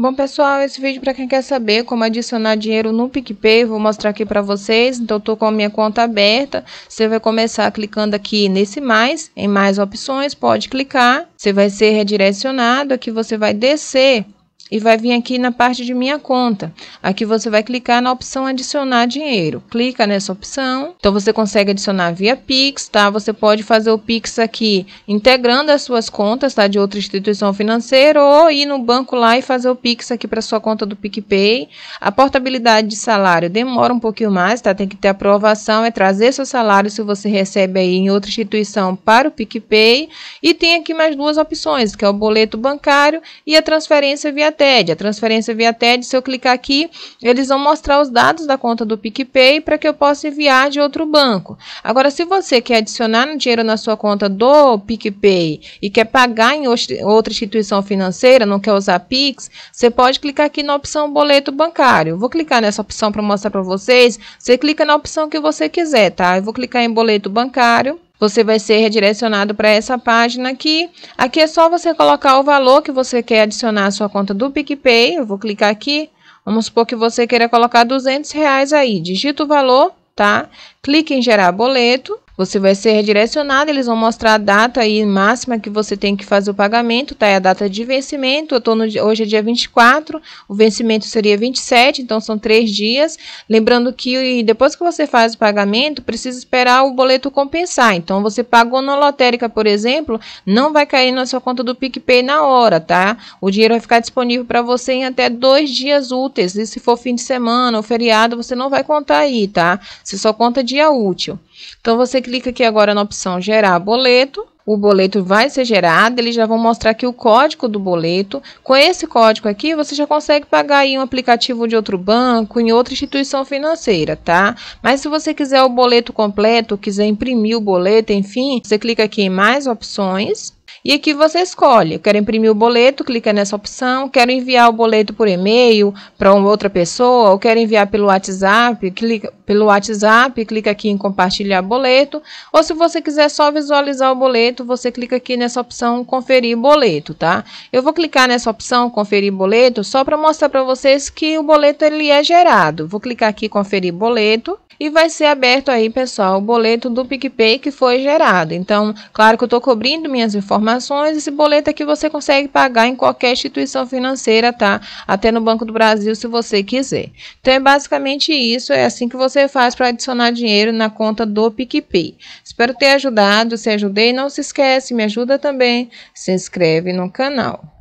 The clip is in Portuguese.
Bom pessoal, esse vídeo para quem quer saber como adicionar dinheiro no PicPay, vou mostrar aqui para vocês, então eu com a minha conta aberta, você vai começar clicando aqui nesse mais, em mais opções, pode clicar, você vai ser redirecionado, aqui você vai descer e vai vir aqui na parte de minha conta. Aqui você vai clicar na opção adicionar dinheiro. Clica nessa opção. Então você consegue adicionar via Pix, tá? Você pode fazer o Pix aqui integrando as suas contas, tá? De outra instituição financeira ou ir no banco lá e fazer o Pix aqui para sua conta do PicPay. A portabilidade de salário demora um pouquinho mais, tá? Tem que ter aprovação, é trazer seu salário se você recebe aí em outra instituição para o PicPay. E tem aqui mais duas opções, que é o boleto bancário e a transferência via TED, a transferência via TED, se eu clicar aqui, eles vão mostrar os dados da conta do PicPay para que eu possa enviar de outro banco. Agora, se você quer adicionar dinheiro na sua conta do PicPay e quer pagar em outra instituição financeira, não quer usar Pix, você pode clicar aqui na opção boleto bancário. Vou clicar nessa opção para mostrar para vocês. Você clica na opção que você quiser, tá? Eu vou clicar em boleto bancário. Você vai ser redirecionado para essa página aqui. Aqui é só você colocar o valor que você quer adicionar à sua conta do PicPay. Eu vou clicar aqui. Vamos supor que você queira colocar 200 reais aí. Digita o valor, tá? Clique em gerar boleto. Você vai ser redirecionado, eles vão mostrar a data aí máxima que você tem que fazer o pagamento, tá? É a data de vencimento. Eu tô no, hoje é dia 24, o vencimento seria 27, então são três dias. Lembrando que depois que você faz o pagamento, precisa esperar o boleto compensar. Então, você pagou na lotérica, por exemplo, não vai cair na sua conta do PicPay na hora, tá? O dinheiro vai ficar disponível para você em até dois dias úteis. E se for fim de semana ou feriado, você não vai contar aí, tá? Você só conta dia útil. Então, você clica aqui agora na opção gerar boleto. O boleto vai ser gerado, eles já vão mostrar aqui o código do boleto. Com esse código aqui, você já consegue pagar em um aplicativo de outro banco, em outra instituição financeira, tá? Mas se você quiser o boleto completo, quiser imprimir o boleto, enfim, você clica aqui em mais opções e aqui você escolhe: eu quero imprimir o boleto, clica nessa opção, quero enviar o boleto por e-mail para outra pessoa, ou quero enviar pelo WhatsApp, clica pelo WhatsApp, clica aqui em compartilhar boleto, ou se você quiser só visualizar o boleto, você clica aqui nessa opção conferir boleto, tá? Eu vou clicar nessa opção conferir boleto só para mostrar para vocês que o boleto ele é gerado. Vou clicar aqui conferir boleto e vai ser aberto aí, pessoal, o boleto do PicPay que foi gerado. Então, claro que eu estou cobrindo minhas informações. Esse boleto aqui você consegue pagar em qualquer instituição financeira, tá? Até no Banco do Brasil, se você quiser. Então, é basicamente isso. É assim que você faz para adicionar dinheiro na conta do PicPay. Espero ter ajudado. Se ajudei, não se esquece, me ajuda também. Se inscreve no canal.